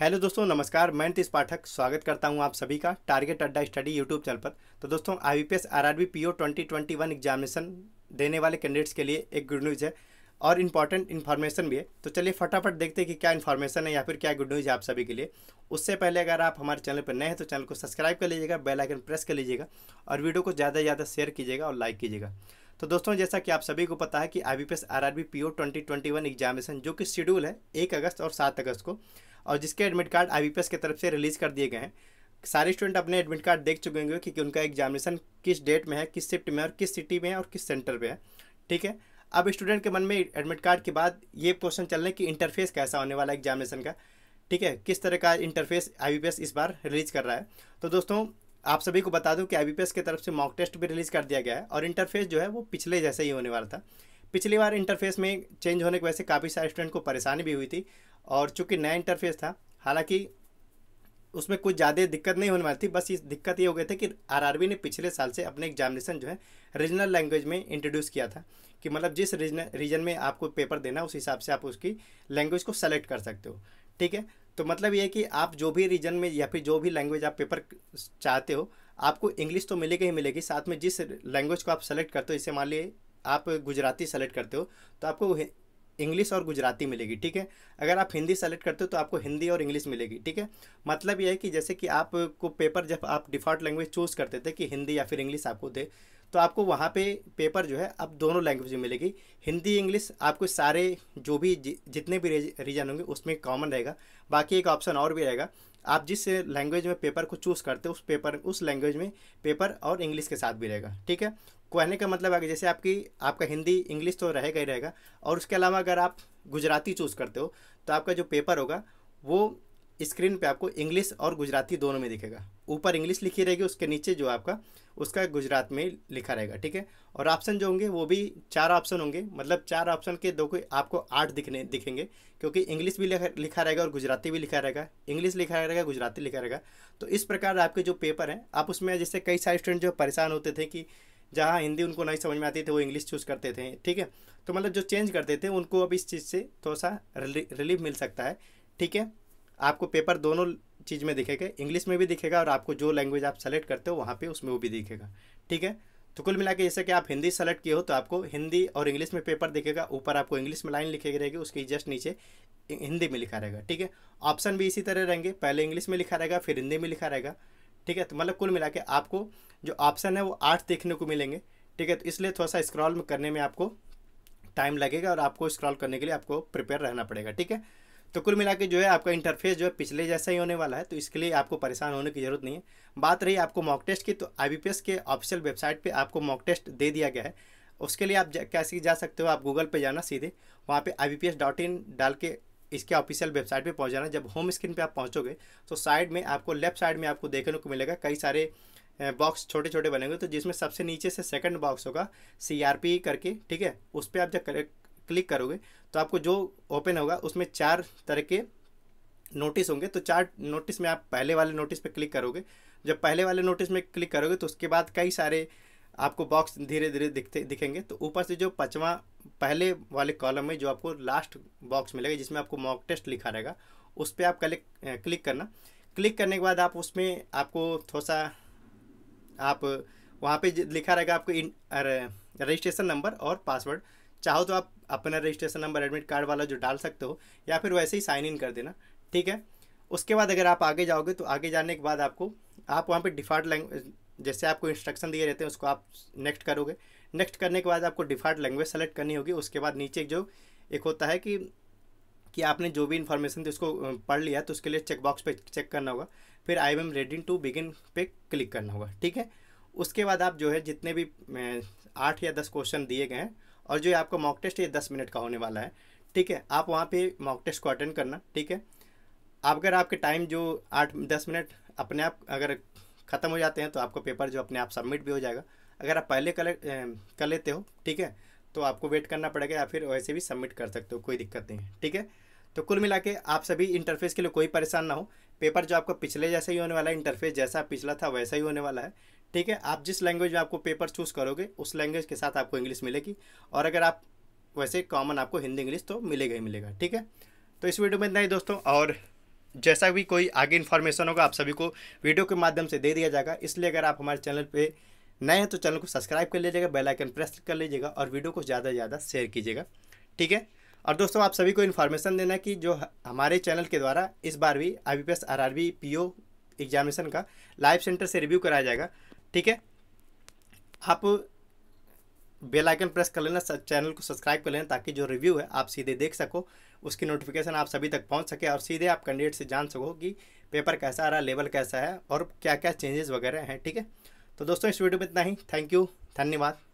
hello दोस्तों नमस्कार मैं नीतीश पाठक स्वागत करता हूं आप सभी का टारगेट अड्डा स्टडी यूट्यूब चैनल पर तो दोस्तों I B P S R R B P O twenty twenty one examination देने वाले कैंडिडेट्स के लिए एक गुड न्यूज़ है और इंपॉर्टेंट इन्फॉर्मेशन भी है तो चलिए फटाफट देखते हैं कि क्या इन्फॉर्मेशन है या फिर क्या गुड न्यूज़ है आप सभी के लिए उससे पहले अगर आप हमारे चैनल पर नए हैं तो चैनल को सब्सक्राइब कर लीजिएगा बेल आइकन प्रेस कर लीजिएगा और वीडियो को ज़्यादा से ज़्यादा शेयर कीजिएगा और लाइक कीजिएगा तो दोस्तों जैसा कि आप सभी को पता है कि I B P S R R B P O twenty twenty one examination जो कि शेड्यूल है एक अगस्त और सात अगस्त को और जिसके एडमिट कार्ड आई की तरफ से रिलीज़ कर दिए गए हैं सारे स्टूडेंट अपने एडमिट कार्ड देख चुके होंगे कि, उनका एग्जामिनेशन किस डेट में है किस शिफ्ट में और किस सिटी में है और किस सेंटर पर है ठीक है अब स्टूडेंट के मन में एडमिट कार्ड के बाद ये क्वेश्चन चल रहे हैं कि इंटरफेस कैसा होने वाला है एग्जामिनेशन का ठीक है किस तरह का इंटरफेस आई इस बार रिलीज कर रहा है तो दोस्तों आप सभी को बता दूं कि आई की तरफ से मॉक टेस्ट भी रिलीज़ कर दिया गया है और इंटरफेस जो है वो पिछले जैसे ही होने वाला था पिछली बार इंटरफेस में चेंज होने की वजह से काफ़ी सारे स्टूडेंट को परेशानी भी हुई थी और चूँकि नया इंटरफेस था हालांकि उसमें कुछ ज़्यादा दिक्कत नहीं होने वाली थी बस इस दिक्कत ये हो गई थी कि आरआरबी ने पिछले साल से अपने एग्जामिनेशन जो है रीजनल लैंग्वेज में इंट्रोड्यूस किया था कि मतलब जिस रीजन रीजन में आपको पेपर देना उस हिसाब से आप उसकी लैंग्वेज को सेलेक्ट कर सकते हो ठीक है तो मतलब ये है कि आप जो भी रीजन में या फिर जो भी लैंग्वेज आप पेपर चाहते हो आपको इंग्लिश तो मिलेगी ही मिलेगी साथ में जिस लैंग्वेज को आप सेलेक्ट करते हो इसे मान लिए आप गुजराती सेलेक्ट करते हो तो आपको इंग्लिश और गुजराती मिलेगी ठीक है अगर आप हिंदी सेलेक्ट करते हो तो आपको हिंदी और इंग्लिश मिलेगी ठीक है मतलब यह है कि जैसे कि आपको पेपर जब आप डिफ़ॉल्ट लैंग्वेज चूज़ करते थे कि हिंदी या फिर इंग्लिश आपको दे तो आपको वहाँ पे पेपर जो है अब दोनों लैंग्वेज में मिलेगी हिंदी इंग्लिश आपको सारे जो भी जितने भी रीजन होंगे उसमें कॉमन रहेगा बाकी एक ऑप्शन और भी रहेगा आप जिस लैंग्वेज में पेपर को चूज़ करते हो उस पेपर उस लैंग्वेज में पेपर और इंग्लिश के साथ भी रहेगा ठीक है कहने का मतलब कि जैसे आपकी आपका हिंदी इंग्लिश तो रहेगा ही रहेगा और उसके अलावा अगर आप गुजराती चूज़ करते हो तो आपका जो पेपर होगा वो स्क्रीन पे आपको इंग्लिश और गुजराती दोनों में दिखेगा ऊपर इंग्लिश लिखी रहेगी उसके नीचे जो आपका उसका गुजरात में लिखा रहेगा ठीक है और ऑप्शन जो होंगे वो भी चार ऑप्शन होंगे मतलब चार ऑप्शन के दो कोई आपको आठ दिखने दिखेंगे क्योंकि इंग्लिश भी लिखा रहेगा और गुजराती भी लिखा रहेगा इंग्लिश लिखा रहेगा गुजराती लिखा रहेगा तो इस प्रकार आपके जो पेपर हैं आप उसमें जैसे कई सारे स्टूडेंट जो परेशान होते थे कि जहाँ हिंदी उनको नहीं समझ में आती थी वो इंग्लिश चूज़ करते थे ठीक है तो मतलब जो चेंज करते थे उनको अब इस चीज़ से थोड़ा सा रिलीफ मिल सकता है ठीक है आपको पेपर दोनों चीज़ में दिखेगा इंग्लिश में भी दिखेगा और आपको जो लैंग्वेज आप सेलेक्ट करते हो वहाँ पर उसमें वो भी दिखेगा ठीक है तो कुल मिला के जैसे कि आप हिंदी सेलेक्ट किए हो तो आपको हिंदी और इंग्लिश में पेपर दिखेगा ऊपर आपको इंग्लिश में लाइन लिखी रहेगी उसके जस्ट नीचे हिंदी में लिखा रहेगा ठीक है ऑप्शन भी इसी तरह रहेंगे पहले इंग्लिश में लिखा रहेगा फिर हिंदी में लिखा रहेगा ठीक है तो मतलब कुल मिला के आपको जो ऑप्शन है वो आठ देखने को मिलेंगे ठीक है तो इसलिए थोड़ा सा स्क्रॉल करने में आपको टाइम लगेगा और आपको स्क्रॉल करने के लिए आपको प्रिपेयर रहना पड़ेगा ठीक है तो कुल मिला के जो है आपका इंटरफेस जो है पिछले जैसा ही होने वाला है तो इसके लिए आपको परेशान होने की जरूरत नहीं है बात रही आपको मॉक टेस्ट की तो आई के ऑफिशियल वेबसाइट पर आपको मॉक टेस्ट दे दिया गया है उसके लिए आप कैसे जा सकते हो आप गूगल पर जाना सीधे वहाँ पर आई डाल के इसके ऑफिशियल वेबसाइट पे पहुंच जाना जब होम स्क्रीन पे आप पहुंचोगे तो साइड में आपको लेफ्ट साइड में आपको देखने को मिलेगा कई सारे बॉक्स छोटे छोटे बनेंगे तो जिसमें सबसे नीचे से सेकंड बॉक्स होगा सी करके ठीक है उस पर आप जब क्लिक करोगे तो आपको जो ओपन होगा उसमें चार तरह के नोटिस होंगे तो चार नोटिस में आप पहले वाले नोटिस पर क्लिक करोगे जब पहले वाले नोटिस में क्लिक करोगे तो उसके बाद कई सारे आपको बॉक्स धीरे धीरे दिखते दिखेंगे तो ऊपर से जो पचवा पहले वाले कॉलम में जो आपको लास्ट बॉक्स मिलेगा जिसमें आपको मॉक टेस्ट लिखा रहेगा उस पर आप क्लिक करना क्लिक करने के बाद आप उसमें आपको थोड़ा सा आप वहाँ पे लिखा रहेगा आपको रजिस्ट्रेशन नंबर और पासवर्ड चाहो तो आप अपना रजिस्ट्रेशन नंबर एडमिट कार्ड वाला जो डाल सकते हो या फिर वैसे ही साइन इन कर देना ठीक है उसके बाद अगर आप आगे जाओगे तो आगे जाने के बाद आपको आप वहाँ पे डिफ़ॉल्ट लैंग्वेज जैसे आपको इंस्ट्रक्शन दिए रहते हैं उसको आप नेक्स्ट करोगे नेक्स्ट करने के बाद आपको डिफ़ॉल्ट लैंग्वेज सेलेक्ट करनी होगी उसके बाद नीचे जो एक होता है कि कि आपने जो भी इन्फॉर्मेशन थी उसको पढ़ लिया तो उसके लिए चेकबॉक्स पे चेक करना होगा फिर I am ready to begin पे क्लिक करना होगा ठीक है उसके बाद आप जो है जितने भी आठ या दस क्वेश्चन दिए गए हैं और जो आपका मॉक टेस्ट ये दस मिनट का होने वाला है ठीक है आप वहाँ पे मॉक टेस्ट को अटेंड करना ठीक है अगर आपके टाइम जो आठ दस मिनट अपने आप अगर ख़त्म हो जाते हैं तो आपको पेपर जो अपने आप सबमिट भी हो जाएगा अगर आप पहले कर कर लेते हो ठीक है तो आपको वेट करना पड़ेगा या फिर वैसे भी सबमिट कर सकते हो कोई दिक्कत नहीं है ठीक है तो कुल मिला के आप सभी इंटरफेस के लिए कोई परेशान ना हो पेपर जो आपका पिछले जैसा ही होने वाला है इंटरफेस जैसा पिछला था वैसा ही होने वाला है ठीक है आप जिस लैंग्वेज में आपको पेपर चूज़ करोगे उस लैंग्वेज के साथ आपको इंग्लिश मिलेगी और अगर आप वैसे कॉमन आपको हिंदी इंग्लिश तो मिलेगा ही मिलेगा ठीक है तो इस वीडियो में इतना ही दोस्तों और जैसा भी कोई आगे इन्फॉर्मेशन होगा आप सभी को वीडियो के माध्यम से दे दिया जाएगा इसलिए अगर आप हमारे चैनल पे नए हैं तो चैनल को सब्सक्राइब कर लीजिएगा बेल आइकन प्रेस कर लीजिएगा और वीडियो को ज़्यादा से ज़्यादा शेयर कीजिएगा ठीक है और दोस्तों आप सभी को इन्फॉर्मेशन देना कि जो हमारे चैनल के द्वारा इस बार भी I B S R R B P O examination का लाइव सेंटर से रिव्यू कराया जाएगा ठीक है आप बेल आइकन प्रेस कर लेना चैनल को सब्सक्राइब कर लेना ताकि जो रिव्यू है आप सीधे देख सको उसकी नोटिफिकेशन आप सभी तक पहुंच सके और सीधे आप कैंडिडेट से जान सको कि पेपर कैसा आ रहा है लेवल कैसा है और क्या क्या चेंजेस वगैरह हैं ठीक है तो दोस्तों इस वीडियो में इतना ही थैंक यू धन्यवाद